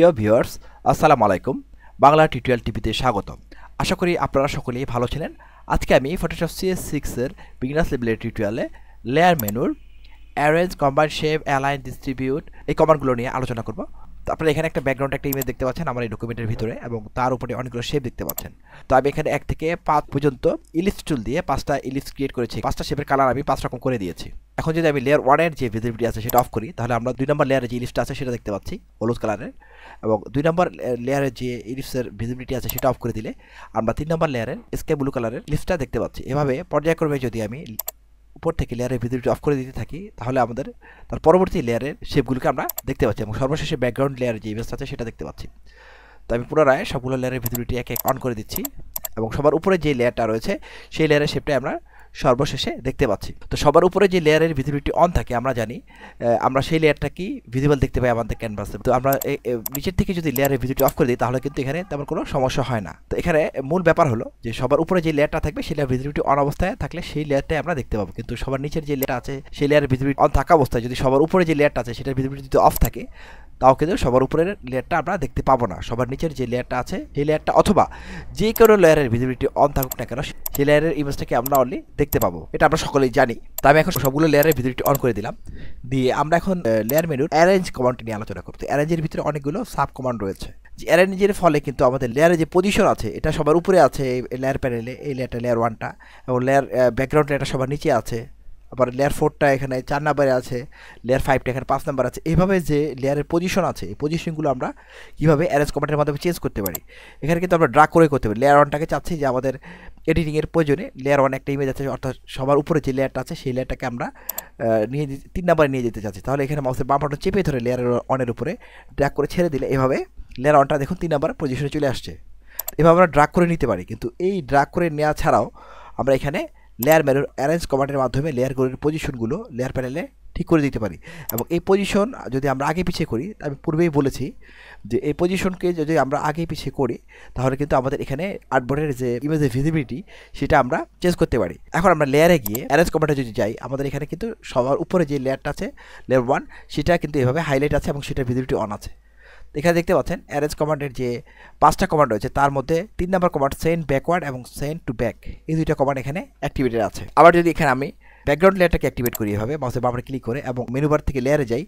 প্রিয় ভিউয়ার্স আসসালামু আলাইকুম বাংলা টিউটোরিয়াল টিভিতে স্বাগত আশা করি আপনারা সকলেই ভালো ছিলেন আজকে আমি ফটোশপ সিএস সিক্সের বিগনাস লেভেলের টিউটোরিয়ালে লেয়ার মেনুর arrange combine shape align distribute এই কমান্ডগুলো নিয়ে আলোচনা করব আপনারা এখানে একটা ব্যাকগ্রাউন্ড একটা ইমেজ দেখতে পাচ্ছেন আমার এই ডকুমেন্টের ভিতরে এবং তার উপরে অনেকগুলো শেপ দেখতে পাচ্ছেন তো আমি এখানে এক থেকে পাঁচ পর্যন্ত ইলিশ টুল দিয়ে পাঁচটা ইলিশ ক্রিয়েট করেছি পাঁচটা শেপের কালার আমি পাঁচ রকম করে দিয়েছি এখন যদি আমি লেয়ার ওয়ানের যে ভিজিবিলিটি আছে সেটা অফ করি তাহলে আমরা দুই নম্বর লেয়ারে যে ইলিশটা আছে সেটা দেখতে পাচ্ছি হলুদ কালারের এবং দুই নম্বর লেয়ারের যে ইলিপসের ভিজিবিলিটি আছে সেটা অফ করে দিলে আমরা তিন নম্বর লেয়ারের স্কাই ব্লু কালারের লিস্টটা দেখতে পাচ্ছি এভাবে পর্যায়ক্রমে যদি আমি উপর থেকে লেয়ারের ভিতরটি অফ করে দিতে থাকি তাহলে আমাদের তার পরবর্তী লেয়ারের শেপগুলোকে আমরা দেখতে পাচ্ছি এবং সর্বশেষে ব্যাকগ্রাউন্ড লেয়ারের যে ইমেজটা আছে সেটা দেখতে পাচ্ছি তো আমি পুনরায় সবগুলো লেয়ারের ভিতরটি এক এক অন করে দিচ্ছি এবং সবার উপরে যে লেয়ারটা রয়েছে সেই লেয়ারের শেপটাই আমরা সর্বশেষে দেখতে পাচ্ছি তো সবার উপরে যে লেয়ারের ভিজিবিলিটি অন থাকে আমরা জানি আমরা সেই লেয়ারটা কি ভিজিবল দেখতে পাই আমাদের ক্যানভাসে তো আমরা নিচের থেকে যদি লেয়ারের ভিজিবিলিটি অফ করে দিই তাহলে কিন্তু এখানে তেমন কোনো সমস্যা হয় না তো এখানে মূল ব্যাপার হলো যে সবার উপরে যে লেয়ারটা থাকবে সেই লেয়ার ভিজিবিলিটি অন অবস্থায় থাকলে সেই লেয়ারটাই আমরা দেখতে পাবো কিন্তু সবার নিচের যে লেয়ার আছে সেই লেয়ারের ভিজিবিলিটি অন থাকা অবস্থায় যদি সবার উপরে যে লেয়ারটা আছে সেটার ভিজিবিলিটি যদি অফ থাকে তাও কিন্তু সবার উপরের লেয়ারটা আমরা দেখতে পাবো না সবার নিচের যে লেয়ারটা আছে সেই লেয়ারটা অথবা যে কোনো লেয়ারের ভিজিবিলিটি অন থাকুক না কেন সেই লেয়ারের ইমেজটাকে আমরা অনলি দেখতে পাবো এটা আমরা সকলেই জানি তো আমি এখন সবগুলো লেয়ারের ভিতরে অন করে দিলাম দিয়ে আমরা এখন লেয়ার মেনুর অ্যারেঞ্জ কমান্ডটি নিয়ে আলোচনা করতে অ্যারেঞ্জের ভিতরে অনেকগুলো সাব কমান্ড রয়েছে অ্যারেঞ্জের ফলে কিন্তু আমাদের লেয়ারে যে পজিশন আছে এটা সবার উপরে আছে এই লেয়ার প্যানেলে এই লেয়ারটা লেয়ার ওয়ানটা এবং লেয়ার ব্যাকগ্রাউন্ড এটা সবার নিচে আছে আবার লেয়ার ফোরটা এখানে চার নাম্বারে আছে লেয়ার ফাইভটা এখানে পাঁচ নাম্বার আছে এভাবে যে লেয়ারের পজিশন আছে এই পজিশনগুলো আমরা কীভাবে অ্যারেঞ্জ কমান্ডের মাধ্যমে চেঞ্জ করতে পারি এখানে কিন্তু আমরা ড্রা করে করতে পারি লেয়ার ওয়ানটাকে চাচ্ছি যে আমাদের এডিটিংয়ের প্রয়োজনে লেয়ার ওয়ান একটা ইমেজ আছে অর্থাৎ সবার উপরে যে লেয়ারটা আছে সেই লেয়ারটাকে আমরা নিয়ে তিন নাম্বারে নিয়ে যেতে চাচ্ছি তাহলে এখানে মাউসের বাম বাটন চেপে ধরে লেয়ার ওয়ানের উপরে ড্র্যাগ করে ছেড়ে দিলে এভাবে লেয়ার ওয়ানটা দেখুন তিন নাম্বার পজিশনে চলে আসছে এভাবে আমরা ড্রাগ করে নিতে পারি কিন্তু এই ড্রাগ করে নেওয়া ছাড়াও আমরা এখানে লেয়ার ম্যানুর অ্যারেঞ্জ কমান্ডের মাধ্যমে লেয়ারগুলোর পজিশনগুলো লেয়ার প্যানেলে ঠিক করে দিতে পারি এবং এই পজিশন যদি আমরা আগে পিছিয়ে করি আমি পূর্বেই বলেছি যে এই পজিশনকে যদি আমরা আগে পিছিয়ে করি তাহলে কিন্তু আমাদের এখানে আর্টবোর্ডের যে ইমেজের ভিজিবিলিটি সেটা আমরা চেঞ্জ করতে পারি এখন আমরা লেয়ারে গিয়ে অ্যারেঞ্জ কমেন্টে যদি যাই আমাদের এখানে কিন্তু সবার উপরে যে লেয়ারটা আছে লেয়ার ওয়ান সেটা কিন্তু এভাবে হাইলাইট আছে এবং সেটার ভিজিবিলিটি অন আছে এখানে দেখতে পাচ্ছেন অ্যারেঞ্জ কমান্ডের যে পাঁচটা কমান্ড রয়েছে তার মধ্যে তিন নম্বর কমান্ড সেন্ড ব্যাকওয়ার্ড এবং সেন্ড টু ব্যাক এই দুইটা কমান্ড এখানে অ্যাক্টিভেটেড আছে আবার যদি এখানে আমি ব্যাকগ্রাউন্ড লেয়ারটাকে অ্যাক্টিভেট করি হবে মাউসে বামে ক্লিক করে এবং মেনুবার থেকে লেয়ারে যাই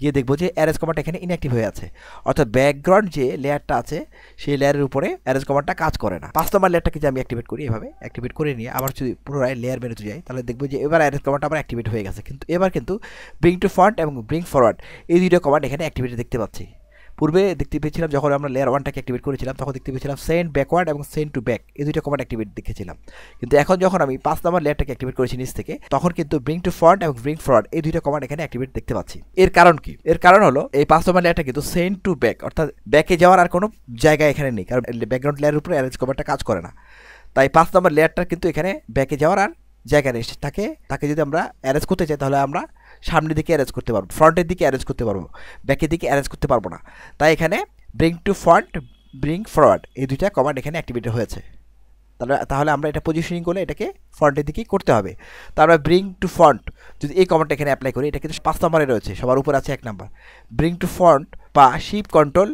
গিয়ে দেখবো যে অ্যারেজ কমাটা এখানে ইনঅ্যাক্টিভ হয়ে আছে অর্থাৎ ব্যাকগ্রাউন্ড যে লেয়ারটা আছে সেই লেয়ারের উপরে অ্যারেজ কমাটা কাজ করে না পাঁচ নম্বর লেয়ারটাকে যে আমি অ্যাক্টিভেট করি এভাবে অ্যাক্টিভেট করে নিয়ে আবার যদি পুনরায় লেয়ার মেনুতে যাই তাহলে দেখবো যে এবার অ্যারেজ কমাটা আমার অ্যাক্টিভেট হয়ে গেছে কিন্তু এবার কিন্তু ব্রিং টু ফ্রন্ট এবং ব্রিং ফরওয়ার্ড এই দুটো কমান্ড এখানে অ্যাক্টিভেট দেখতে পাচ্ছি পূর্বে দেখতে পেয়েছিলাম যখন আমরা লেয়ার ওয়ানটাকে অ্যাক্টিভেট করেছিলাম তখন দেখতে পেয়েছিলাম সেন্ড ব্যাকওয়ার্ড এবং সেন্ড টু ব্যাক এই দুইটা কমান্ড অ্যাক্টিভেট দেখেছিলাম কিন্তু এখন যখন আমি পাঁচ নম্বর লেয়ারটাকে অ্যাক্টিভেট করেছি নিচ থেকে তখন কিন্তু ব্রিং টু ফ্রন্ট এবং ব্রিং ফ্রন্ট এই দুইটা কমান্ড এখানে অ্যাক্টিভেট দেখতে পাচ্ছি এর কারণ কি এর কারণ হলো এই পাঁচ নম্বর লেয়ারটা কিন্তু সেন্ড টু ব্যাক অর্থাৎ ব্যাকে যাওয়ার আর কোনো জায়গা এখানে নেই কারণ ব্যাকগ্রাউন্ড লেয়ারের উপরে অ্যারেঞ্জ কমান্ডটা কাজ করে না তাই পাঁচ নম্বর লেয়ারটা কিন্তু এখানে ব্যাকে যাওয়ার আর জায়গা নেই তাকে তাকে যদি আমরা অ্যারেঞ্জ করতে চাই তাহলে আমরা সামনের দিকে অ্যারেঞ্জ করতে পারবো ফ্রন্টের দিকে অ্যারেঞ্জ করতে পারবো ব্যাকের দিকে অ্যারেঞ্জ করতে পারবো না তাই এখানে bring to front bring forward এই দুইটা কমান্ড এখানে অ্যাক্টিভেটেড হয়েছে তাহলে তাহলে আমরা এটা পজিশনিং করলে এটাকে ফ্রন্টের দিকেই করতে হবে তো আমরা ব্রিং টু ফ্রন্ট যদি এই কমান্ডটা এখানে অ্যাপ্লাই করি এটা কিন্তু পাঁচ নম্বরে রয়েছে সবার উপর আছে এক নম্বর ব্রিং টু ফ্রন্ট বা shift control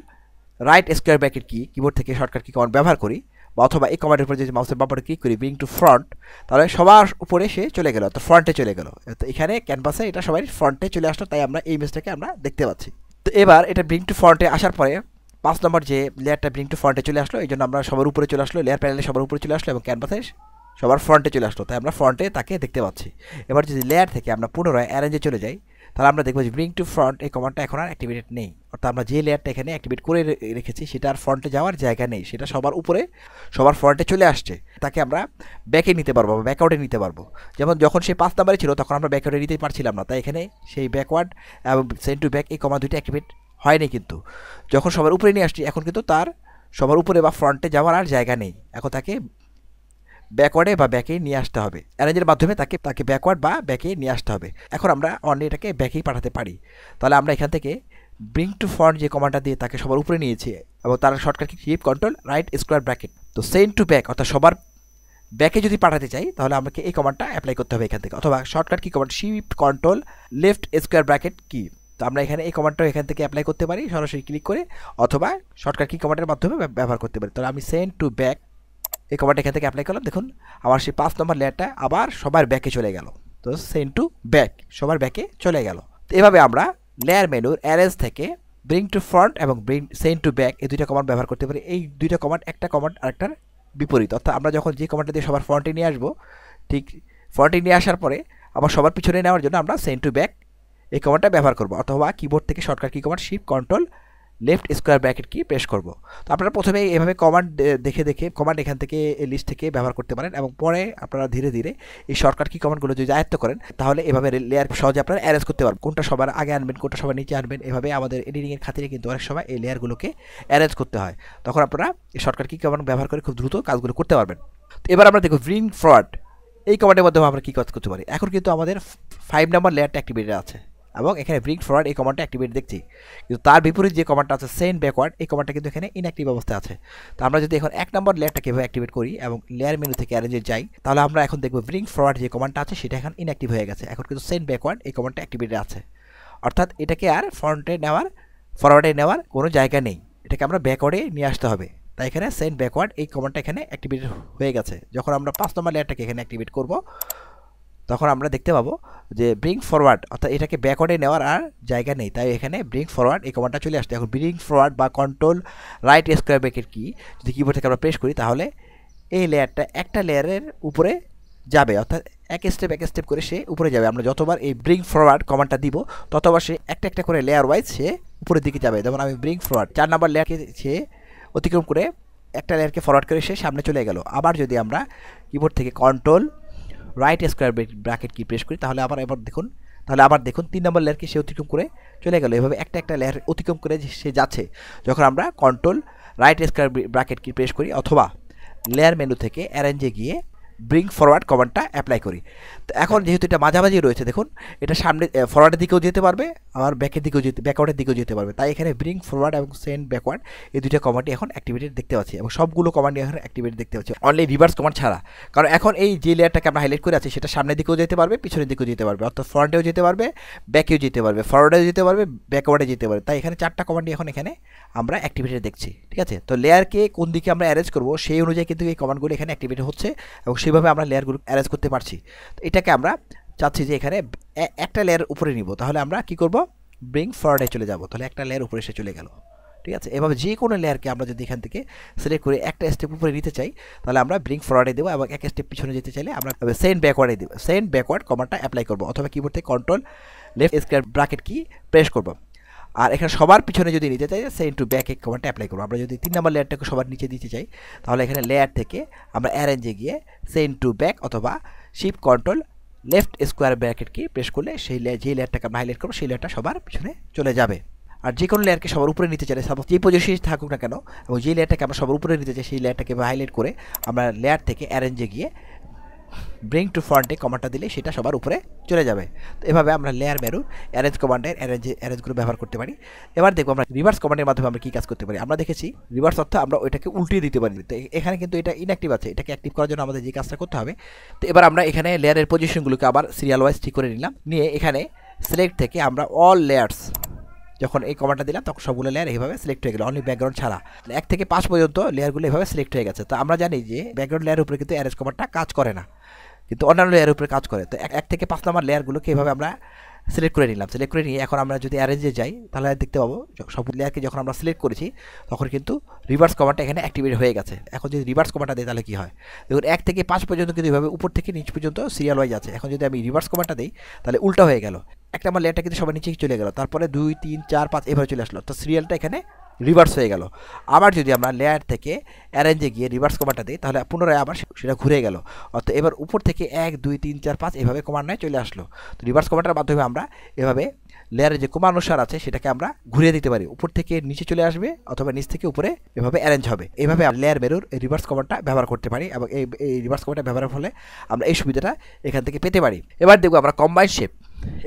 right square bracket key keyboard থেকে শর্টকাট কি কমান্ড ব্যবহার করি বা অথবা এই কমান্ডের উপরে যদি মাউসের বাম্পারে ক্লিক করি বিং টু ফ্রন্ট তাহলে সবার উপরে সে চলে গেল তো ফ্রন্টে চলে গেল তো এখানে ক্যানভাসে এটা সবাই ফ্রন্টে চলে আসলো তাই আমরা এই ইমেজটাকে আমরা দেখতে পাচ্ছি তো এবার এটা বিং টু ফ্রন্টে আসার পরে পাঁচ নম্বর যে লেয়ারটা বিং টু ফ্রন্টে চলে আসলো এই জন্য আমরা সবার উপরে চলে আসলো লেয়ার প্যানেলে সবার উপরে চলে আসলো এবং ক্যানভাসে সবার ফ্রন্টে চলে আসলো তাই আমরা ফ্রন্টে তাকে দেখতে পাচ্ছি এবার যদি লেয়ার থেকে আমরা পুনরায় অ্যারেঞ্জে চলে যাই তাহলে আমরা দেখবো যে ব্রিং টু ফ্রন্ট এই কমান্ডটা এখন আর অ্যাক্টিভেটেড নেই অর্থাৎ আমরা যে লেয়ারটা এখানে অ্যাক্টিভেট করে রেখেছি সেটা আর ফ্রন্টে যাওয়ার জায়গা নেই সেটা সবার উপরে সবার ফ্রন্টে চলে আসছে তাকে আমরা ব্যাকে নিতে পারবো বা ব্যাকআউটে নিতে পারবো যেমন যখন সে পাঁচ নাম্বারে ছিল তখন আমরা ব্যাকআউটে নিতে পারছিলাম না তাই এখানে সেই ব্যাকওয়ার্ড এবং সেন্ড টু ব্যাক এই কমান্ড দুইটা অ্যাক্টিভেট হয়নি কিন্তু যখন সবার উপরে নিয়ে আসছি এখন কিন্তু তার সবার উপরে বা ফ্রন্টে যাওয়ার আর জায়গা নেই এখন তাকে ব্যাকওয়ার্ডে বা ব্যাকে নিয়ে আসতে হবে অ্যারেঞ্জের মাধ্যমে তাকে তাকে ব্যাকওয়ার্ড বা ব্যাকে নিয়ে আসতে হবে এখন আমরা অনলি এটাকে ব্যাকেই পাঠাতে পারি তাহলে আমরা এখান থেকে ব্রিং টু ফ্রন্ট যে কমান্ডটা দিয়ে তাকে সবার উপরে নিয়েছি এবং তার shortcut key control right square bracket তো সেন্ড টু ব্যাক অর্থাৎ সবার ব্যাকে যদি পাঠাতে চাই তাহলে আমাকে এই কমান্ডটা অ্যাপ্লাই করতে হবে এখান থেকে অথবা shortcut key command shift control left square bracket key তো আমরা এখানে এই কমান্ডটাও এখান থেকে অ্যাপ্লাই করতে পারি সরাসরি ক্লিক করে অথবা শর্টকাট কি কমান্ডের মাধ্যমে ব্যবহার করতে পারি তাহলে আমি সেন্ড টু ব্যাক এই কমান্ড এখান থেকে অ্যাপ্লাই করলাম দেখুন আমার সেই পাঁচ নম্বর লেয়ারটা আবার সবার ব্যাকে চলে গেল তো সেন টু ব্যাক সবার ব্যাকে চলে গেল তো এভাবে আমরা লেয়ার মেনুর অ্যারেঞ্জ থেকে ব্রিং টু ফ্রন্ট এবং ব্রিং সেন টু ব্যাক এই দুইটা কমান্ড ব্যবহার করতে পারি এই দুইটা কমান্ড একটা কমান্ড আরেকটার বিপরীত অর্থাৎ আমরা যখন যে কমান্ডটা দিয়ে সবার ফ্রন্টে নিয়ে আসবো ঠিক ফ্রন্টে নিয়ে আসার পরে আবার সবার পিছনে নেওয়ার জন্য আমরা সেন টু ব্যাক এই কমান্ডটা ব্যবহার করবো অথবা কিবোর্ড থেকে shortcut key command shift control left square bracket key press করব তো আপনারা প্রথমে এভাবে কমান্ড দেখে দেখে কমান্ড এখান থেকে এই লিস্ট থেকে ব্যবহার করতে পারেন এবং পরে আপনারা ধীরে ধীরে এই শর্টকাট কি কমান্ডগুলো যদি আয়ত্ত করেন তাহলে এভাবে লেয়ার সহজে আপনারা অ্যারেঞ্জ করতে পারবেন কোনটা সবার আগে আনবেন কোনটা সবার নিচে আনবেন এভাবে আমাদের এডিটিংয়ের খাতিরে কিন্তু অনেক সময় এই লেয়ারগুলোকে অ্যারেঞ্জ করতে হয় তখন আপনারা এই শর্টকাট কি কমান্ড ব্যবহার করে খুব দ্রুত কাজগুলো করতে পারবেন তো এবার আমরা দেখব ব্রিং ফ্রড এই কমান্ডের মাধ্যমে আমরা কী কাজ করতে পারি এখন কিন্তু আমাদের ফাইভ নাম্বার লেয়ারটা অ্যাক্টিভেটেড আছে এবং এখানে ব্রিং ফরওয়ার্ড এই কমান্ডটা অ্যাক্টিভেট দেখছি কিন্তু তার বিপরীত যে কমান্ডটা আছে সেন্ড ব্যাকওয়ার্ড এই কমান্ডটা কিন্তু এখানে ইনঅ্যাক্টিভ অবস্থায় আছে তো আমরা যদি এখন এক নম্বর লেয়ারটা কীভাবে অ্যাক্টিভেট করি এবং লেয়ার মেনু থেকে অ্যারেঞ্জে যাই তাহলে আমরা এখন দেখব ব্রিং ফরওয়ার্ড যে কমান্ডটা আছে সেটা এখন ইনঅ্যাক্টিভ হয়ে গেছে এখন কিন্তু সেন্ড ব্যাকওয়ার্ড এই কমান্ডটা অ্যাক্টিভেটে আছে অর্থাৎ এটাকে আর ফ্রন্টে নেওয়ার ফরওয়ার্ডে নেওয়ার কোনো জায়গা নেই এটাকে আমরা ব্যাকওয়ার্ডে নিয়ে আসতে হবে তাই এখানে সেন্ড ব্যাকওয়ার্ড এই কমান্ডটা এখানে অ্যাক্টিভেট হয়ে গেছে যখন আমরা পাঁচ নম্বর লেয়ারটাকে এখানে অ্যাক্টিভেট করব তখন আমরা দেখতে পাবো যে ব্রিং ফরওয়ার্ড অর্থাৎ এটাকে ব্যাকওয়ার্ডে নেওয়ার আর জায়গা নেই তাই এখানে ব্রিং ফরওয়ার্ড এই কমান্ডটা চলে আসছে এখন ব্রিং ফরওয়ার্ড বা কন্ট্রোল রাইট স্কোয়ার ব্যাকের কি যদি কিবোর্ড থেকে আমরা প্রেস করি তাহলে এই লেয়ারটা একটা লেয়ারের উপরে যাবে অর্থাৎ এক স্টেপ এক স্টেপ করে সে উপরে যাবে আমরা যতবার এই ব্রিং ফরওয়ার্ড কমান্ডটা দিব ততবার সে একটা একটা করে লেয়ার ওয়াইজ সে উপরের দিকে যাবে যেমন আমি ব্রিং ফরওয়ার্ড চার নাম্বার লেয়ারকে সে অতিক্রম করে একটা লেয়ারকে ফরওয়ার্ড করে সে সামনে চলে গেল আবার যদি আমরা কিবোর্ড থেকে control right square bracket key press করি তাহলে আবার এবার দেখুন তাহলে আবার দেখুন তিন নম্বর লেয়ারকে সে অতিক্রম করে চলে গেল এভাবে একটা একটা লেয়ার অতিক্রম করে সে যাচ্ছে যখন আমরা control right square bracket key press করি অথবা লেয়ার মেনু থেকে অ্যারেঞ্জে গিয়ে ব্রিং ফরওয়ার্ড কমান্ডটা অ্যাপ্লাই করি তো এখন হ্যাঁ। যেহেতু এটা মাঝামাঝি রয়েছে দেখুন এটা সামনে ফরওয়ার্ডের দিকেও যেতে পারবে আবার ব্যাকের দিকেও যেতে ব্যাকওয়ার্ডের দিকেও যেতে পারবে তাই এখানে ব্রিং ফরওয়ার্ড এবং সেন্ড ব্যাকওয়ার্ড এই দুইটা কমান্ডটি এখন অ্যাক্টিভেটেড দেখতে পাচ্ছি এবং সবগুলো কমান্ডই এখন অ্যাক্টিভেটেড দেখতে পাচ্ছি অনলি রিভার্স কমান্ড ছাড়া কারণ এখন এই যে লেয়ারটাকে আমরা হাইলাইট করে আছি সেটা সামনের দিকেও যেতে পারবে পিছনের দিকেও যেতে পারবে অর্থাৎ ফ্রন্টেও যেতে পারবে ব্যাকেও যেতে পারবে ফরওয়ার্ডেও যেতে পারবে ব্যাকওয়ার্ডে যেতে পারবে তাই এখানে চারটা কমান্ডই এখন এখানে আমরা অ্যাক্টিভেটেড দেখছি ঠিক আছে তো লেয়ারকে কোন দিকে আমরা অ্যারেঞ্জ করবো সেই অনুযায়ী কিন্তু এই কমান্ডগুলো এখানে অ্যাক্টিভেট হচ্ছে এবং সেই এভাবে আমরা লেয়ারগুলো অ্যারেঞ্জ করতে পারছি তো এটাকে আমরা চাচ্ছি যে এখানে একটা লেয়ার উপরে নিব তাহলে আমরা কি করব ব্রিং ফরওয়ার্ডে চলে যাব তাহলে একটা লেয়ার উপরে এসে চলে গেল ঠিক আছে এভাবে যে কোনো লেয়ারকে আমরা যদি এখান থেকে সিলেক্ট করে একটা স্টেপ উপরে নিতে চাই তাহলে আমরা ব্রিং ফরওয়ার্ডে দেবো এবং এক স্টেপ পিছনে যেতে চাইলে আমরা সেন্ড ব্যাকওয়ার্ডে দেবো সেন্ড ব্যাকওয়ার্ড কমান্ডটা অ্যাপ্লাই করবো অথবা কিবোর্ড থেকে control left square bracket key press করবো আর এখানে সবার পিছনে যদি নিতে চাই সেন্ড টু ব্যাক এক কমান্ডটা অ্যাপ্লাই করবো আমরা যদি তিন নম্বর লেয়ারটাকে সবার নিচে দিতে চাই তাহলে এখানে লেয়ার থেকে আমরা অ্যারেঞ্জে গিয়ে সেন্ড টু ব্যাক অথবা shift control left square bracket key press করলে সেই লেয়ার যে লেয়ারটাকে আমরা হাইলাইট করবো সেই লেয়ারটা সবার পিছনে চলে যাবে আর যে কোনো লেয়ারকে সবার উপরে নিতে চাই সাপোজ যে পজিশন থাকুক না কেন এবং যে লেয়ারটাকে আমরা সবার উপরে নিতে চাই সেই লেয়ারটাকে হাইলাইট করে আমরা লেয়ার থেকে অ্যারেঞ্জে গিয়ে ব্রিং টু ফ্রন্টে কমান্ডটা দিলে সেটা সবার উপরে চলে যাবে তো এভাবে আমরা লেয়ার মেরু অ্যারেঞ্জ কমান্ডের অ্যারেঞ্জ অ্যারেঞ্জগুলো ব্যবহার করতে পারি এবার দেখবো আমরা রিভার্স কমান্ডের মাধ্যমে আমরা কী কাজ করতে পারি আমরা দেখেছি রিভার্স অর্থ আমরা ওইটাকে উল্টিয়ে দিতে পারি তো এখানে কিন্তু এটা ইনঅ্যাক্টিভ আছে এটাকে অ্যাক্টিভ করার জন্য আমাদের যে কাজটা করতে হবে তো এবার আমরা এখানে লেয়ারের পজিশনগুলোকে আবার সিরিয়াল ওয়াইজ ঠিক করে নিলাম নিয়ে এখানে সিলেক্ট থেকে আমরা অল লেয়ার্স যখন এই কমান্ডটা দিলাম তখন সবগুলো লেয়ার এইভাবে সিলেক্ট হয়ে গেল অনলি ব্যাকগ্রাউন্ড ছাড়া এক থেকে পাঁচ পর্যন্ত লেয়ারগুলো এভাবে সিলেক্ট হয়ে গেছে তো আমরা জানি যে ব্যাকগ্রাউন্ড লেয়ারের উপরে কিন্তু অ্যারেঞ্জ কমান্ডটা কাজ করে না কিন্তু অন্যান্য লেয়ারের উপরে কাজ করে তো এক থেকে পাঁচ নম্বর লেয়ারগুলোকে এইভাবে আমরা সিলেক্ট করে নিলাম সিলেক্ট করে নিয়ে এখন আমরা যদি অ্যারেঞ্জে যাই তাহলে দেখতে পাবো সব লেয়ারকে যখন আমরা সিলেক্ট করেছি তখন কিন্তু রিভার্স কমান্ডটা এখানে অ্যাক্টিভেট হয়ে গেছে এখন যদি রিভার্স কমান্ডটা দিই তাহলে কী হয় দেখুন এক থেকে পাঁচ পর্যন্ত কিন্তু এভাবে উপর থেকে নিচ পর্যন্ত সিরিয়াল ওয়াইজ আছে এখন যদি আমি রিভার্স কমান্ডটা দিই তাহলে উল্টা হয়ে গেল একটা আমার লেয়ারটা কিন্তু সবার নিচে চলে গেল তারপরে দুই তিন চার পাঁচ এভাবে চলে আসলো তো সিরিয়ালটা এখানে রিভার্স হয়ে গেল আবার যদি আমরা লেয়ার থেকে অ্যারেঞ্জে গিয়ে রিভার্স কমান্ডটা দিই তাহলে পুনরায় আবার সেটা ঘুরে গেল অর্থাৎ এবার উপর থেকে এক দুই তিন চার পাঁচ এভাবে কমান্ডায় চলে আসলো তো রিভার্স কমান্ডের মাধ্যমে আমরা এভাবে লেয়ারের যে ক্রমানুসার আছে সেটাকে আমরা ঘুরিয়ে দিতে পারি উপর থেকে নিচে চলে আসবে অথবা নিচ থেকে উপরে এভাবে অ্যারেঞ্জ হবে এভাবে লেয়ার মেরুর রিভার্স কমান্ডটা ব্যবহার করতে পারি এবং এই রিভার্স কমান্ডটা ব্যবহারের ফলে আমরা এই সুবিধাটা এখান থেকে পেতে পারি এবার দেখবো আমরা কম্বাইন শেপ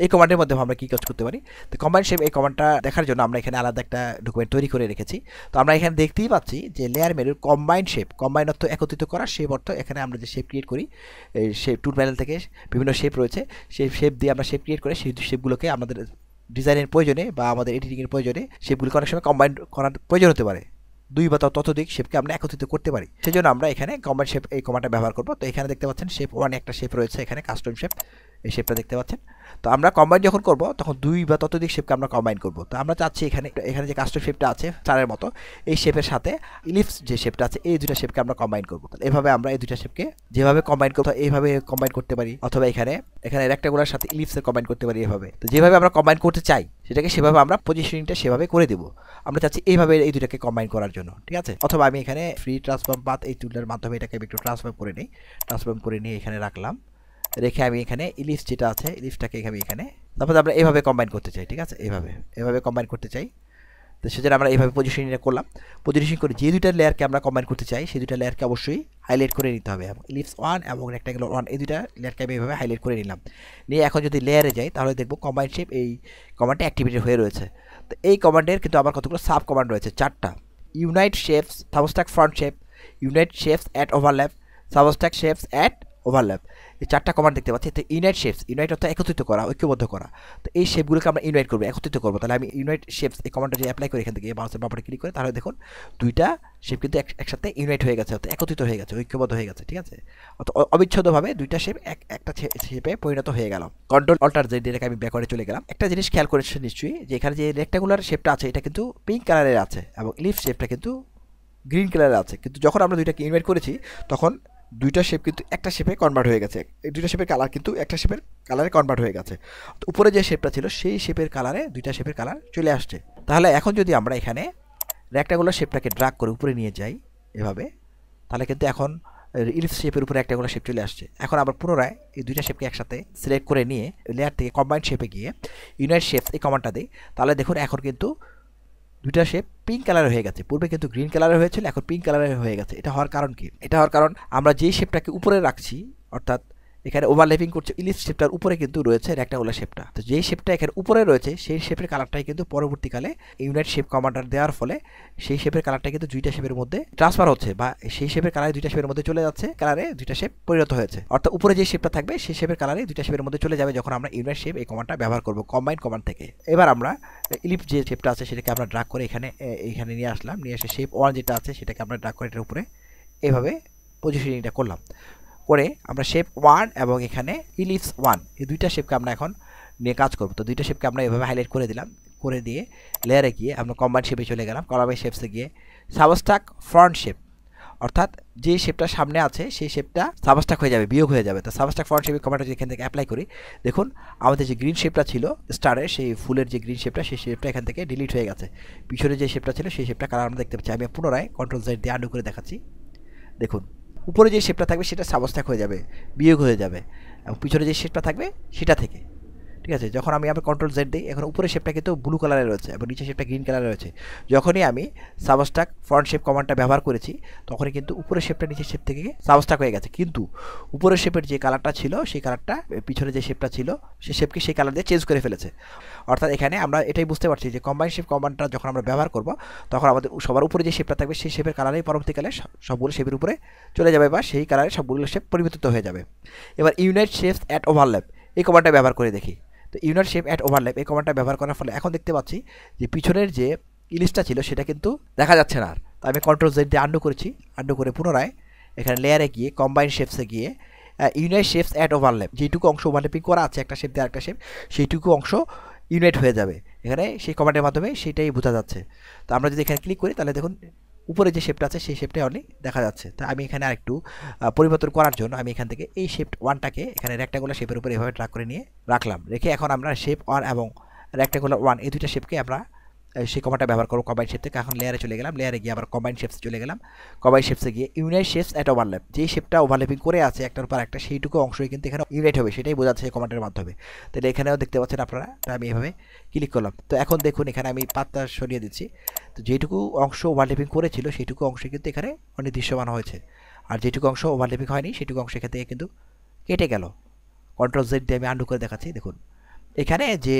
এই কমান্ডের মাধ্যমে আমরা কী কাজ করতে পারি তো কমান্ড শেপ এই কমান্ডটা দেখার জন্য আমরা এখানে আলাদা একটা ডকুমেন্ট তৈরি করে রেখেছি তো আমরা এখানে দেখতেই পাচ্ছি যে লেয়ার মেনুর কম্বাইন্ড শেপ কম্বাইন অর্থ একত্রিত করা শেপ অর্থ এখানে আমরা যে শেপ ক্রিয়েট করি শেপ টুল প্যানেল থেকে বিভিন্ন শেপ রয়েছে সেই শেপ দিয়ে আমরা শেপ ক্রিয়েট করে সেই শেপগুলোকে আমাদের ডিজাইনের প্রয়োজনে বা আমাদের এডিটিংয়ের প্রয়োজনে শেপগুলোকে অনেক সময় কম্বাইন্ড করার প্রয়োজন হতে পারে দুই বা ততোধিক শেপকে আমরা একত্রিত করতে পারি সেজন্য আমরা এখানে কম্বাইন্ড শেপ এই কমাটা ব্যবহার করবো তো এখানে দেখতে পাচ্ছেন শেপ ওয়ান একটা শেপ রয়েছে এখানে কাস্টম শেপ এই শেপটা দেখতে পাচ্ছেন তো আমরা কম্বাইন যখন করব তখন দুই বা ততোধিক শেপকে আমরা কম্বাইন করব তো আমরা চাচ্ছি এখানে এখানে যে কাস্টম শেপটা আছে চারের মতো এই শেপের সাথে ইলিপস যে শেপটা আছে এই দুটা শেপকে আমরা কম্বাইন করবো এভাবে আমরা এই দুটা শেপকে যেভাবে কম্বাইন করবো এইভাবে কম্বাইন করতে পারি অথবা এখানে এখানে রেক্টাগুলার সাথে ইলিপসের কম্বাইন করতে পারি এভাবে তো যেভাবে আমরা কম্বাইন করতে চাই সেটাকে সেভাবে আমরা পজিশনিংটা সেভাবে করে দেবো আমরা চাচ্ছি এইভাবে এই দুটাকে কম্বাইন করার জন্য ঠিক আছে অথবা আমি এখানে ফ্রি ট্রান্সফর্ম বাদ এই টুলের মাধ্যমে এটাকে একটু ট্রান্সফর্ম করে নিই ট্রান্সফর্ম করে নিয়ে এখানে রাখলাম রেখে আমি এখানে ইলিশ যেটা আছে ইলিশটাকে আমি এখানে তারপরে আমরা এভাবে কম্বাইন করতে চাই ঠিক আছে এভাবে এভাবে কম্বাইন করতে চাই তো সেজন্য আমরা এইভাবে পজিশন করলাম পজিশন করে যে দুইটা লেয়ারকে আমরা কম্বাইন করতে চাই সেই দুইটা লেয়ারকে অবশ্যই হাইলাইট করে নিতে হবে এবং ইলিপস ওয়ান এবং রেক্টাঙ্গেল ওয়ান এই দুইটা লেয়ারকে আমি এইভাবে হাইলাইট করে নিলাম নিয়ে এখন যদি লেয়ারে যাই তাহলে দেখবো কম্বাইন শেপ এই কমান্ডটা অ্যাক্টিভেটেড হয়ে রয়েছে তো এই কমান্ডের কিন্তু আমার কতগুলো সাব কমান্ড রয়েছে চারটা unite shapes থাবস্টাক front shape unite shapes at overlap সাবস্ট্যাক shapes at overlap এই চারটা কমান্ড দেখতে পাচ্ছি তো ইউনাইট শেপস ইউনাইট অর্থাৎ একত্রিত করা ঐক্যবদ্ধ করা তো এই শেপগুলোকে আমরা ইউনাইট করবো একত্রিত করবো তাহলে আমি ইউনাইট শেপস এই কমান্ডটা যদি অ্যাপ্লাই করি এখান থেকে মাউসের ব্যাপারে ক্লিক করে তাহলে দেখুন দুইটা শেপ কিন্তু একসাথে ইউনাইট হয়ে গেছে অর্থাৎ একত্রিত হয়ে গেছে ঐক্যবদ্ধ হয়ে গেছে ঠিক আছে অর্থাৎ অবিচ্ছেদ্যভাবে দুইটা শেপ এক একটা শেপে পরিণত হয়ে গেল কন্ট্রোল অল্টার যে ডেটাকে আমি ব্যাকওয়ার্ডে চলে গেলাম একটা জিনিস খেয়াল করেছে নিশ্চয়ই যে এখানে যে রেক্টাগুলার শেপটা আছে এটা কিন্তু পিঙ্ক কালারের আছে এবং লিফ শেপটা কিন্তু গ্রিন কালারের আছে কিন্তু যখন আমরা দুইটাকে ইনভাইট করেছি তখন দুইটা শেপ কিন্তু একটা শেপে কনভার্ট হয়ে গেছে এই দুইটা শেপের কালার কিন্তু একটা শেপের কালারে কনভার্ট হয়ে গেছে তো উপরে যে শেপটা ছিল সেই শেপের কালারে দুইটা শেপের কালার চলে আসছে তাহলে এখন যদি আমরা এখানে রেক্টাগুলার শেপটাকে ড্রাগ করে উপরে নিয়ে যাই এভাবে তাহলে কিন্তু এখন ইলিপস শেপের উপরে একটা শেপ চলে আসছে এখন আবার পুনরায় এই দুইটা শেপকে একসাথে সিলেক্ট করে নিয়ে লেয়ার থেকে কম্বাইন্ড শেপে গিয়ে ইউনাইট শেপ এই কমান্ডটা দিই তাহলে দেখুন এখন কিন্তু দুইটা শেপ পিঙ্ক কালারের হয়ে গেছে পূর্বে কিন্তু গ্রিন কালারের হয়েছিল এখন পিঙ্ক কালারের হয়ে গেছে এটা হওয়ার কারণ কি এটা হওয়ার কারণ আমরা যেই শেপটাকে উপরে রাখছি অর্থাৎ এখানে ওভারল্যাপিং করছে ইলিশ শেপটার উপরে কিন্তু রয়েছে রেক্টাঙ্গুলার শেপটা তো যেই শেপটা এখানে উপরে রয়েছে সেই শেপের কালারটাই কিন্তু পরবর্তীকালে ইউনাইট শেপ কমান্ডার দেওয়ার ফলে সেই শেপের কালারটা কিন্তু দুইটা শেপের মধ্যে ট্রান্সফার হচ্ছে বা সেই শেপের কালারে দুইটা শেপের মধ্যে চলে যাচ্ছে কালারে দুইটা শেপ পরিণত হয়েছে অর্থাৎ উপরে যে শেপটা থাকবে সেই শেপের কালারে দুইটা শেপের মধ্যে চলে যাবে যখন আমরা ইউনাইট শেপ এই কমান্ডটা ব্যবহার করবো কম্বাইন কমান্ড থেকে এবার আমরা ইলিপ যে শেপটা আছে সেটাকে আমরা ড্রাগ করে এখানে এখানে নিয়ে আসলাম নিয়ে এসে শেপ ওয়ান যেটা আছে সেটাকে আমরা ড্রাগ করে এটার উপরে এভাবে পজিশনিংটা করলাম করে আমরা শেপ ওয়ান এবং এখানে ইলিপস ওয়ান এই দুইটা শেপকে আমরা এখন নিয়ে কাজ করবো তো দুইটা শেপকে আমরা এভাবে হাইলাইট করে দিলাম করে দিয়ে লেয়ারে গিয়ে আমরা কম্বাইন শেপে চলে গেলাম কলামের শেপসে গিয়ে সাবস্টাক ফ্রন্ট শেপ অর্থাৎ যে শেপটা সামনে আছে সেই শেপটা সাবস্টাক হয়ে যাবে বিয়োগ হয়ে যাবে তো সাবস্টাক ফ্রন্ট শেপের কমান্ডার যদি এখান থেকে অ্যাপ্লাই করি দেখুন আমাদের যে গ্রিন শেপটা ছিল স্টারের সেই ফুলের যে গ্রিন শেপটা সেই শেপটা এখান থেকে ডিলিট হয়ে গেছে পিছনে যে শেপটা ছিল সেই শেপটা কালার আমরা দেখতে পাচ্ছি আমি পুনরায় কন্ট্রোল সাইড দিয়ে আন্ডু করে দেখাচ্ছি দেখুন উপরে যে শেপটা থাকবে সেটা সাবস্ট্যাক হয়ে যাবে বিয়োগ হয়ে যাবে এবং পিছনে যে শেপটা থাকবে সেটা থেকে ঠিক আছে যখন আমি আমি কন্ট্রোল জেড দিই এখন উপরে শেপটা কিন্তু ব্লু কালারে রয়েছে এবং নিচে শেপটা গ্রিন কালারে রয়েছে যখনই আমি সাবস্টাক ফ্রন্ট শেপ কমান্ডটা ব্যবহার করেছি তখনই কিন্তু উপরে শেপটা নিচে শেপ থেকে সাবস্টাক হয়ে গেছে কিন্তু উপরের শেপের যে কালারটা ছিল সেই কালারটা পিছনে যে শেপটা ছিল সেই শেপকে সেই কালার দিয়ে চেঞ্জ করে ফেলেছে অর্থাৎ এখানে আমরা এটাই বুঝতে পারছি যে কম্বাইন শেপ কমান্ডটা যখন আমরা ব্যবহার করব তখন আমাদের সবার উপরে যে শেপটা থাকবে সেই শেপের কালারেই পরবর্তীকালে সবগুলো শেপের উপরে চলে যাবে বা সেই কালারে সবগুলো শেপ পরিবর্তিত হয়ে যাবে এবার ইউনাইট শেপস অ্যাট ওভারল্যাপ এই কমান্ডটা ব্যবহার করে দেখি তো ইউনার শেপ অ্যাট ওভারল্যাপ এই কমান্ডটা ব্যবহার করার ফলে এখন দেখতে পাচ্ছি যে পিছনের যে ইলিশটা ছিল সেটা কিন্তু দেখা যাচ্ছে না আর তো আমি কন্ট্রোল জেড দিয়ে আন্ডু করেছি আন্ডু করে পুনরায় এখানে লেয়ারে গিয়ে কম্বাইন শেপসে গিয়ে ইউনাইট শেপস অ্যাট ওভারল্যাপ যেটুকু অংশ ওভারল্যাপিং করা আছে একটা শেপ দিয়ে একটা শেপ সেইটুকু অংশ ইউনাইট হয়ে যাবে এখানে সেই কমান্ডের মাধ্যমে সেটাই বোঝা যাচ্ছে তো আমরা যদি এখানে ক্লিক করি তাহলে দেখুন উপরে যে শেপটা আছে সেই শেপটাই অনলি দেখা যাচ্ছে তা আমি এখানে আরেকটু পরিবর্তন করার জন্য আমি এখান থেকে এই শেপ ওয়ানটাকে এখানে রেক্টাগুলার শেপের উপরে এভাবে ট্রাক করে নিয়ে রাখলাম রেখে এখন আমরা শেপ ওয়ান এবং রেক্টাগুলার ওয়ান এই দুইটা শেপকে আমরা সেই কমাটা ব্যবহার করবো কম্বাইন শেপ থেকে এখন লেয়ারে চলে গেলাম লেয়ারে গিয়ে আবার কম্বাইন শেপসে চলে গেলাম কম্বাইন শেপসে গিয়ে ইউনাইট শেপস অ্যাট ওভারল্যাপ যেই শেপটা ওভারল্যাপিং করে আছে একটার পর একটা সেইটুকু অংশই কিন্তু এখানে ইউনাইট হবে সেটাই বোঝাচ্ছে কমান্ডের মাধ্যমে তাহলে এখানেও দেখতে পাচ্ছেন আপনারা আমি এভাবে ক্লিক করলাম তো এখন দেখুন এখানে আমি পাত্তা সরিয়ে দিচ্ছি তো যেটুকু অংশ ওভারল্যাপিং করেছিল সেইটুকু অংশ কিন্তু এখানে অনির্দিশ্যমান হয়েছে আর যেটুকু অংশ ওভারল্যাপিং হয়নি সেটুকু অংশ এখান থেকে কিন্তু কেটে গেল কন্ট্রোল জেড দিয়ে আমি আন্ডু করে দেখাচ্ছি দেখুন এখানে যে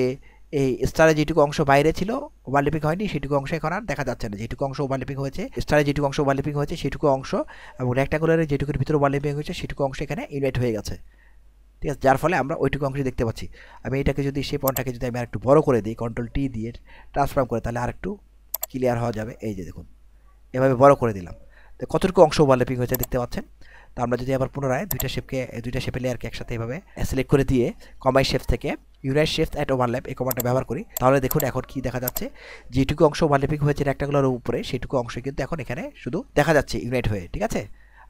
এই স্টারে যেটুকু অংশ বাইরে ছিল ওভারলিপিং হয়নি সেটুকু অংশ এখন আর দেখা যাচ্ছে না যেটুকু অংশ ওভারলিপিং হয়েছে স্টারে যেটুকু অংশ ওভারলিপিং হয়েছে সেটুকু অংশ এবং রেক্টাকুলারের যেটুকুর ভিতরে ওভারলিপিং হয়েছে সেটুকু অংশ এখানে ইনভাইট হয়ে গেছে ঠিক আছে যার ফলে আমরা ওইটুকু অংশ দেখতে পাচ্ছি আমি এটাকে যদি সেই পয়েন্টটাকে যদি আমি আরেকটু বড় করে দিই কন্ট্রোল টি দিয়ে ট্রান্সফর্ম করে তাহলে আরেকটু ক্লিয়ার হওয়া যাবে এই যে দেখুন এভাবে বড় করে দিলাম তো কতটুকু অংশ ওভারলিপিং হয়েছে দেখতে পাচ্ছেন তো আমরা যদি আবার পুনরায় দুইটা শেপকে দুইটা শেপের লেয়ারকে একসাথে এভাবে সিলেক্ট করে দিয়ে কমাই শেপ থেকে ইউনাইট শেপ অ্যাট ওভারল্যাপ এই কমান্ডটা ব্যবহার করি তাহলে দেখুন এখন কি দেখা যাচ্ছে যেটুকু অংশ ওভারল্যাপিং হয়েছে রেক্টাগুলার উপরে সেটুকু অংশ কিন্তু এখন এখানে শুধু দেখা যাচ্ছে ইউনাইট হয়ে ঠিক আছে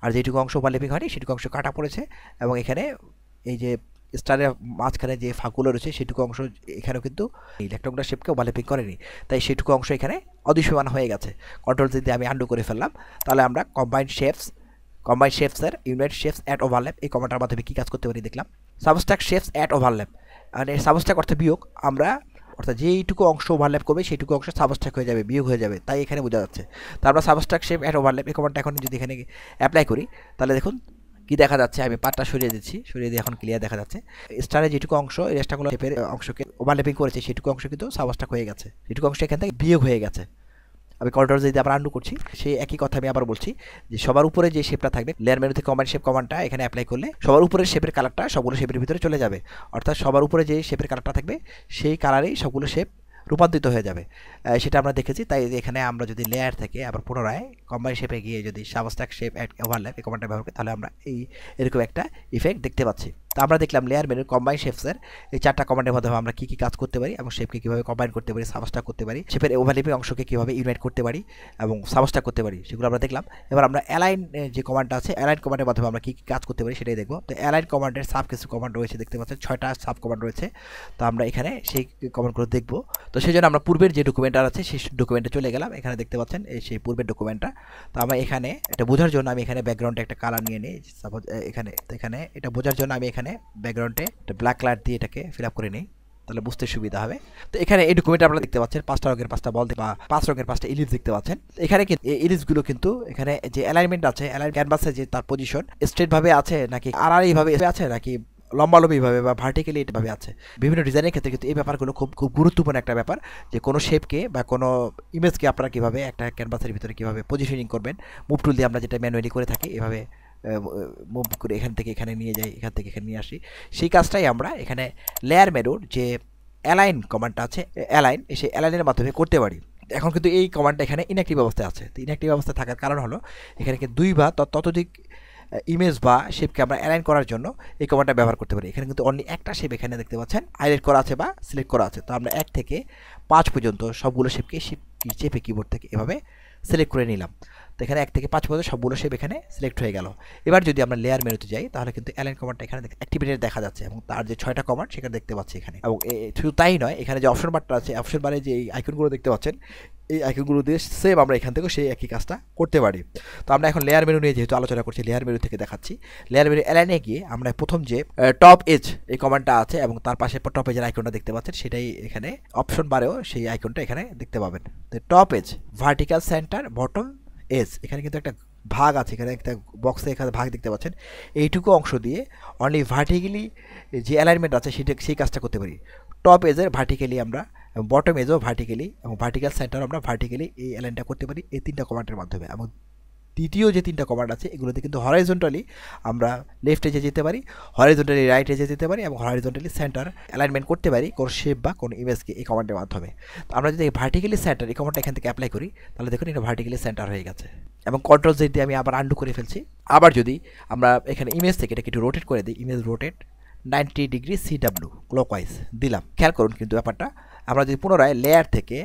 আর যেটুকু অংশ ওভারল্যাপিং হয়নি সেটুকু অংশ কাটা পড়েছে এবং এখানে এই যে স্টারের মাঝখানে যে ফাঁকুলো রয়েছে সেটুকু অংশ এখানেও কিন্তু এই ইলেকট্রনটা শেপকে ওভারল্যাপিং করেনি তাই সেটুকু অংশ এখানে অদৃশ্যমান হয়ে গেছে কন্ট্রোল যদি আমি আন্ডু করে ফেললাম তাহলে আমরা কম্বাইন্ড শেপস কম্বাইন শেফসের ইউনাইট শেফস অ্যাট ওভারল্যাপ এই কমাটার মাধ্যমে কী কাজ করতে পারি দেখলাম সাবস্ট্যাক শেফস অ্যাট ওভারল্যাপ মানে সাবস্ট্যাক অর্থে বিয়োগ আমরা অর্থাৎ যেইটুকু অংশ ওভারল্যাপ করবে সেইটুকু অংশ সাবস্ট্যাক হয়ে যাবে বিয়োগ হয়ে যাবে তাই এখানে বোঝা যাচ্ছে তা আমরা সাবস্ট্যাক শেফ অ্যাট ওভারল্যাপ এই কমান্ডটা এখন যদি এখানে অ্যাপ্লাই করি তাহলে দেখুন কি দেখা যাচ্ছে আমি পাটটা সরিয়ে দিচ্ছি সরিয়ে দিয়ে এখন ক্লিয়ার দেখা যাচ্ছে স্টারে যেটুকু অংশ রেস্টাগুলো শেপের অংশকে ওভারল্যাপিং করেছে সেটুকু অংশ কিন্তু সাবস্ট্যাক হয়ে গেছে সেটুকু অংশ এখান থেকে বিয়োগ হয়ে গেছে আমি কন্ট্রোল যদি আবার আন্ডু করছি সেই একই কথা আমি আবার বলছি যে সবার উপরে যে শেপটা থাকবে লেয়ার মেনু থেকে কমান্ড শেপ কমান্ডটা এখানে অ্যাপ্লাই করলে সবার উপরের শেপের কালারটা সবগুলো শেপের ভিতরে চলে যাবে অর্থাৎ সবার উপরে যে শেপের কালারটা থাকবে সেই কালারেই সবগুলো শেপ রূপান্তরিত হয়ে যাবে সেটা আমরা দেখেছি তাই এখানে আমরা যদি লেয়ার থেকে আবার পুনরায় কম্বাইন শেপে গিয়ে যদি সাবস্ট্রাক শেপ অ্যাড ওভারল্যাপ এই কমান্ডটা ব্যবহার করি তাহলে আমরা এই এরকম একটা ইফেক্ট দেখতে পাচ্ছি তো আমরা দেখলাম লেয়ার মেনুর কম্বাইন শেপসের এই চারটা কমান্ডের মাধ্যমে আমরা কী কী কাজ করতে পারি এবং শেপকে কীভাবে কম্বাইন করতে পারি সাবাসটা করতে পারি শেপের ওভারলিপিং অংশকে কীভাবে ইউনাইট করতে পারি এবং সাবাসটা করতে পারি সেগুলো আমরা দেখলাম এবার আমরা অ্যালাইন যে কমান্ডটা আছে অ্যালাইন কমান্ডের মাধ্যমে আমরা কী কী কাজ করতে পারি সেটাই দেখবো তো অ্যালাইন কমান্ডের সাব কিছু কমান্ড রয়েছে দেখতে পাচ্ছেন ছয়টা সাব কমান্ড রয়েছে তো আমরা এখানে সেই কমান্ডগুলো দেখবো তো সেই জন্য আমরা পূর্বের যে ডকুমেন্টটা আছে সেই ডকুমেন্টে চলে গেলাম এখানে দেখতে পাচ্ছেন এই সেই পূর্বের ডকুমেন্টটা তো আমরা এখানে এটা বোঝার জন্য আমি এখানে ব্যাকগ্রাউন্ডে একটা কালার নিয়ে নিই সাপোজ এখানে এখানে এটা বোঝার জন্য আমি এখানে এখানে ব্যাকগ্রাউন্ডে একটা ব্ল্যাক কালার দিয়ে এটাকে ফিল করে নিই তাহলে বুঝতে সুবিধা হবে তো এখানে এই ডকুমেন্ট আপনারা দেখতে পাচ্ছেন পাঁচটা রঙের পাঁচটা বল বা পাঁচ রঙের পাঁচটা ইলিশ দেখতে পাচ্ছেন এখানে কিন্তু এই ইলিশগুলো কিন্তু এখানে যে অ্যালাইনমেন্ট আছে অ্যালাইন ক্যানভাসে যে তার পজিশন স্ট্রেটভাবে আছে নাকি আড়াড়িভাবে আছে নাকি লম্বালম্বিভাবে বা ভার্টিক্যালি এটাভাবে আছে বিভিন্ন ডিজাইনের ক্ষেত্রে কিন্তু এই ব্যাপারগুলো খুব খুব গুরুত্বপূর্ণ একটা ব্যাপার যে কোনো শেপকে বা কোনো ইমেজকে আপনারা কীভাবে একটা ক্যানভাসের ভিতরে কীভাবে পজিশনিং করবেন মুভ টুল দিয়ে আমরা যেটা ম্যানুয়ালি করে থাকি এভাবে মুভ করে এখান থেকে এখানে নিয়ে যাই এখান থেকে এখানে নিয়ে আসি সেই কাজটাই আমরা এখানে লেয়ার মেরুর যে অ্যালাইন কমান্ডটা আছে অ্যালাইন সেই অ্যালাইনের মাধ্যমে করতে পারি এখন কিন্তু এই কমান্ডটা এখানে ইনঅ্যাক্টিভ অবস্থায় আছে তো ইনঅ্যাক্টিভ অবস্থায় থাকার কারণ হলো এখানে দুই বা ততোধিক ইমেজ বা শেপকে আমরা অ্যালাইন করার জন্য এই কমান্ডটা ব্যবহার করতে পারি এখানে কিন্তু অনলি একটা শেপ এখানে দেখতে পাচ্ছেন হাইলাইট করা আছে বা সিলেক্ট করা আছে তো আমরা এক থেকে পাঁচ পর্যন্ত সবগুলো শেপকে শেপ চেপে কিবোর্ড থেকে এভাবে সিলেক্ট করে নিলাম তো এখানে এক থেকে পাঁচ পর্যন্ত সবগুলো শেপ এখানে সিলেক্ট হয়ে গেল এবার যদি আমরা লেয়ার মেরুতে যাই তাহলে কিন্তু অ্যালাইন কমান্ডটা এখানে অ্যাক্টিভেটেড দেখা যাচ্ছে এবং তার যে ছয়টা কমান্ড সেখানে দেখতে পাচ্ছি এখানে এবং শুধু তাই নয় এখানে যে অপশন বারটা আছে অপশন বারে যে এই আইকনগুলো দেখতে পাচ্ছেন এই আইকনগুলো দিয়ে সেম আমরা এখান থেকে সেই একই কাজটা করতে পারি তো আমরা এখন লেয়ার মেনু নিয়ে যেহেতু আলোচনা করছি লেয়ার মেনু থেকে দেখাচ্ছি লেয়ার মেনু অ্যালাইনে গিয়ে আমরা প্রথম যে টপ এজ এই কমান্ডটা আছে এবং তার পাশে টপ এজের আইকনটা দেখতে পাচ্ছেন সেটাই এখানে অপশন বারেও সেই আইকনটা এখানে দেখতে পাবেন তো top edge vertical centre bottom এস এখানে কিন্তু একটা ভাগ আছে এখানে একটা বক্সে এখানে ভাগ দেখতে পাচ্ছেন এইটুকু অংশ দিয়ে অনলি ভার্টিক্যালি যে অ্যালাইনমেন্ট আছে সেটা সেই কাজটা করতে পারি টপ এজের ভার্টিক্যালি আমরা বটম এজও ভার্টিক্যালি এবং ভার্টিক্যাল সেন্টার আমরা ভার্টিক্যালি এই অ্যালাইনটা করতে পারি এই তিনটা কমান্ডের মাধ্যমে এবং দ্বিতীয় যে তিনটা কমান্ড আছে এগুলোতে কিন্তু হরাইজন্টালি আমরা লেফট এজে যেতে পারি হরাইজন্টালি রাইট এজে যেতে পারি এবং হরাইজন্টালি সেন্টার অ্যালাইনমেন্ট করতে পারি কোনো শেপ বা কোনো ইমেজকে এই কমান্ডের মাধ্যমে তো আমরা যদি ভার্টিক্যালি সেন্টার এই কমান্ডটা এখান থেকে অ্যাপ্লাই করি তাহলে দেখুন এটা ভার্টিক্যালি সেন্টার হয়ে গেছে এবং কন্ট্রোল জেড দিয়ে আমি আবার আন্ডু করে ফেলছি আবার যদি আমরা এখানে ইমেজ থেকে এটাকে একটু রোটেট করে দিই image rotate ninety degree CW clockwise দিলাম খেয়াল করুন কিন্তু ব্যাপারটা আমরা যদি পুনরায় লেয়ার থেকে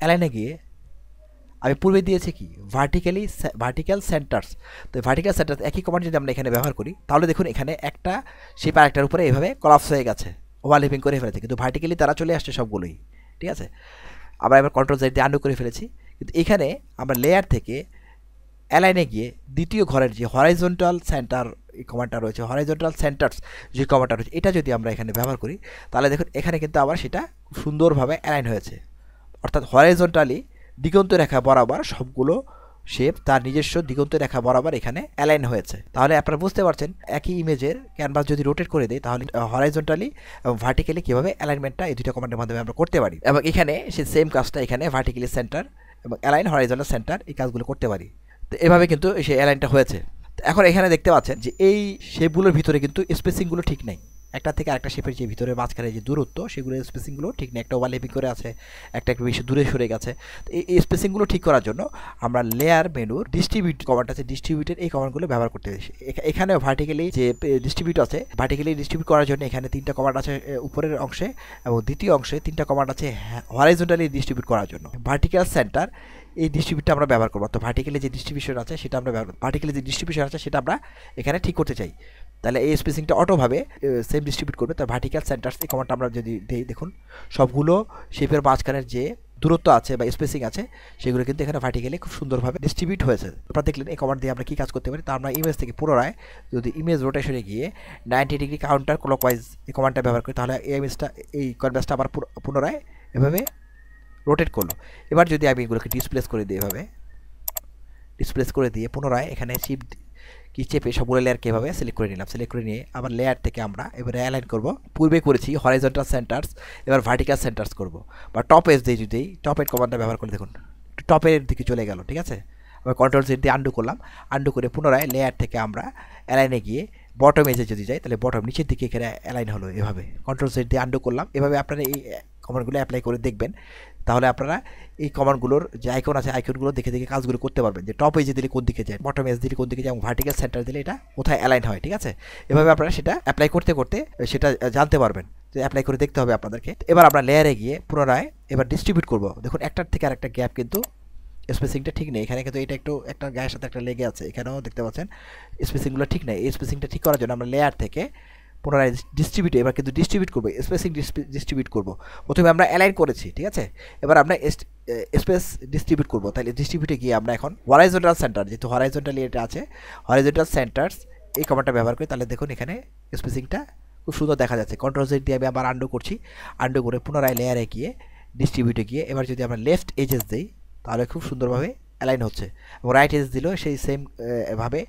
অ্যালাইনে গিয়ে আমি পূর্বে দিয়েছি কি ভার্টিক্যালি ভার্টিক্যাল সেন্টার্স তো ভার্টিক্যাল সেন্টার্স একই কমান্ড যদি আমরা এখানে ব্যবহার করি তাহলে দেখুন এখানে একটা সেই আরেকটার উপরে এভাবে কলাপস হয়ে গেছে ওভারলিপিং করে ফেলেছে কিন্তু ভার্টিক্যালি তারা চলে আসছে সবগুলোই ঠিক আছে আমরা এবার কন্ট্রোল সাইড দিয়ে আন্ডু করে ফেলেছি কিন্তু এখানে আমরা লেয়ার থেকে অ্যালাইনে গিয়ে দ্বিতীয় ঘরের যে হরাইজন্টাল সেন্টার এই কমান্ডটা রয়েছে হরাইজন্টাল সেন্টার্স যে কমান্ডটা রয়েছে এটা যদি আমরা এখানে ব্যবহার করি তাহলে দেখুন এখানে কিন্তু আবার সেটা সুন্দরভাবে অ্যালাইন হয়েছে অর্থাৎ হরাইজন্টালি দিগন্ত রেখা বরাবর সবগুলো শেপ তার নিজস্ব দিগন্ত রেখা বরাবর এখানে অ্যালাইন হয়েছে তাহলে আপনারা বুঝতে পারছেন একই ইমেজের ক্যানভাস যদি রোটেট করে দেয় তাহলে হরাইজন্টালি এবং ভার্টিক্যালি কীভাবে অ্যালাইনমেন্টটা এই দুটো কমান্ডের মাধ্যমে আমরা করতে পারি এবং এখানে সেই সেম কাজটা এখানে ভার্টিক্যালি সেন্টার এবং অ্যালাইন হরাইজন্টাল সেন্টার এই কাজগুলো করতে পারি তো এভাবে কিন্তু সেই অ্যালাইনটা হয়েছে এখন এখানে দেখতে পাচ্ছেন যে এই শেপগুলোর ভিতরে কিন্তু স্পেসিংগুলো ঠিক নেই একটা থেকে আরেকটা শেপের যে ভিতরে মাঝখানে যে দূরত্ব সেগুলো স্পেসিংগুলো ঠিক না একটা ওভারলেপিং করে আছে একটা একটু বেশি দূরে সরে গেছে তো এই স্পেসিংগুলো ঠিক করার জন্য আমরা লেয়ার মেনুর ডিস্ট্রিবিউট কমান্ড আছে ডিস্ট্রিবিউটের এই কমান্ডগুলো ব্যবহার করতে এখানে ভার্টিক্যালি যে ডিস্ট্রিবিউট আছে ভার্টিক্যালি ডিস্ট্রিবিউট করার জন্য এখানে তিনটা কমান্ড আছে উপরের অংশে এবং দ্বিতীয় অংশে তিনটা কমান্ড আছে হরাইজন্টালি ডিস্ট্রিবিউট করার জন্য ভার্টিক্যাল সেন্টার এই ডিস্ট্রিবিউটটা আমরা ব্যবহার করবো তো ভার্টিক্যালি যে ডিস্ট্রিবিউশন আছে সেটা আমরা ব্যবহার ভার্টিক্যালি যে ডিস্ট্রিবিউশন আছে সেটা আমরা এখানে ঠিক করতে চাই তাহলে এই স্পেসিংটা অটোভাবে সেম ডিস্ট্রিবিউট করবে তার ভার্টিক্যাল সেন্টার্স এই কমান্ডটা আমরা যদি দিই দেখুন সবগুলো শেপের মাঝখানের যে দূরত্ব আছে বা স্পেসিং আছে সেগুলো কিন্তু এখানে ভার্টিক্যালি খুব সুন্দরভাবে ডিস্ট্রিবিউট হয়েছে আপনারা দেখলেন এই কমান্ড দিয়ে আমরা কী কাজ করতে পারি তা আমরা ইমেজ থেকে পুনরায় যদি ইমেজ রোটেশনে গিয়ে নাইনটি ডিগ্রি কাউন্টার ক্লকওয়াইজ এই কমান্ডটা ব্যবহার করি তাহলে এই ইমেজটা এই কনভেসটা আবার পুনরায় এভাবে রোটেট করলো এবার যদি আমি এগুলোকে ডিসপ্লেস করে দিই এভাবে ডিসপ্লেস করে দিয়ে পুনরায় এখানে শিপ কি চেপে সবগুলো লেয়ারকে এভাবে সিলেক্ট করে নিলাম সিলেক্ট করে নিয়ে আবার লেয়ার থেকে আমরা এবারে অ্যালাইন করব পূর্বে করেছি হরাইজন্টাল সেন্টার্স এবার ভার্টিক্যাল সেন্টার্স করব বা টপ এজ দিয়ে যদি টপ এড কমান্ডটা ব্যবহার করে দেখুন টপের দিকে চলে গেল ঠিক আছে আবার কন্ট্রোল সিট দিয়ে আন্ডু করলাম আন্ডু করে পুনরায় লেয়ার থেকে আমরা অ্যালাইনে গিয়ে বটম এজে যদি যাই তাহলে বটম নিচের দিকে এখানে অ্যালাইন হলো এভাবে কন্ট্রোল সিট দিয়ে আন্ডু করলাম এভাবে আপনারা এই কমান্ডগুলো অ্যাপ্লাই করে দেখবেন তাহলে আপনারা এই কমানগুলোর যে আইকন আছে আইকনগুলো দেখে দেখে কাজগুলো করতে পারবেন যে টপ এজে দিলে কোন দিকে যায় বটম এজ দিলে কোন দিকে যায় এবং ভার্টিক্যাল সেন্টার দিলে এটা কোথায় অ্যালাইন হয় ঠিক আছে এভাবে আপনারা সেটা অ্যাপ্লাই করতে করতে সেটা জানতে পারবেন যে অ্যাপ্লাই করে দেখতে হবে আপনাদেরকে এবার আমরা লেয়ারে গিয়ে পুনরায় এবার ডিস্ট্রিবিউট করবো দেখুন একটার থেকে আর একটা গ্যাপ কিন্তু স্পেসিংটা ঠিক নেই এখানে কিন্তু এটা একটু একটা গায়ের সাথে একটা লেগে আছে এখানেও দেখতে পাচ্ছেন স্পেসিংগুলো ঠিক নেই এই স্পেসিংটা ঠিক করার জন্য আমরা লেয়ার থেকে পুনরায় ডিস্ট্রিবিউট এবার কিন্তু ডিস্ট্রিবিউট করবো স্পেসিং ডিস্ট্রিবিউট করবো প্রথমে আমরা অ্যালাইন করেছি ঠিক আছে এবার আমরা স্পেস ডিস্ট্রিবিউট করবো তাহলে ডিস্ট্রিবিউটে গিয়ে আমরা এখন হরাইজন্টাল সেন্টার যেহেতু হরাইজন্টাল এটা আছে হরাইজন্টাল সেন্টার্স এই কমান্ডটা ব্যবহার করে তাহলে দেখুন এখানে স্পেসিংটা খুব সুন্দর দেখা যাচ্ছে কন্ট্রোল জেড দিয়ে আমি আবার আন্ডো করছি আন্ডো করে পুনরায় লেয়ারে গিয়ে ডিস্ট্রিবিউটে গিয়ে এবার যদি আমরা লেফট এজেস দিই তাহলে খুব সুন্দরভাবে অ্যালাইন হচ্ছে এবং রাইট এজ দিলেও সেই সেম ভাবে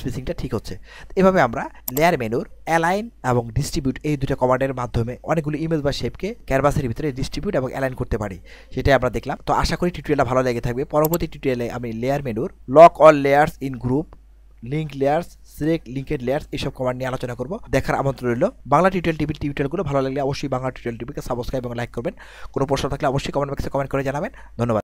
স্পেসিংটা ঠিক হচ্ছে এভাবে আমরা লেয়ার মেনুর অ্যালাইন এবং ডিস্ট্রিবিউট এই দুটো কমান্ডের মাধ্যমে অনেকগুলো ইমেজ বা শেপকে ক্যারবাসের ভিতরে ডিস্ট্রিবিউট এবং অ্যালাইন করতে পারি সেটাই আমরা দেখলাম তো আশা করি টিউটোরিয়ালটা ভালো লেগে থাকবে পরবর্তী টিউটোরিয়ালে আমি লেয়ার মেনুর lock all layers in group link layers select linked layers এইসব কমান্ড নিয়ে আলোচনা করবো দেখার আমন্ত্রণ রইল বাংলা টিউটোরিয়াল টিভির টিউটোরিয়ালগুলো ভালো লাগলে অবশ্যই বাংলা টিউটোরিয়াল টিভিকে সাবস্ক্রাইব এবং লাইক করবেন কোনো প্রশ্ন থাকলে অবশ্যই কমেন্ট বক্সে কমেন্ট করে জানাবেন ধন্যবাদ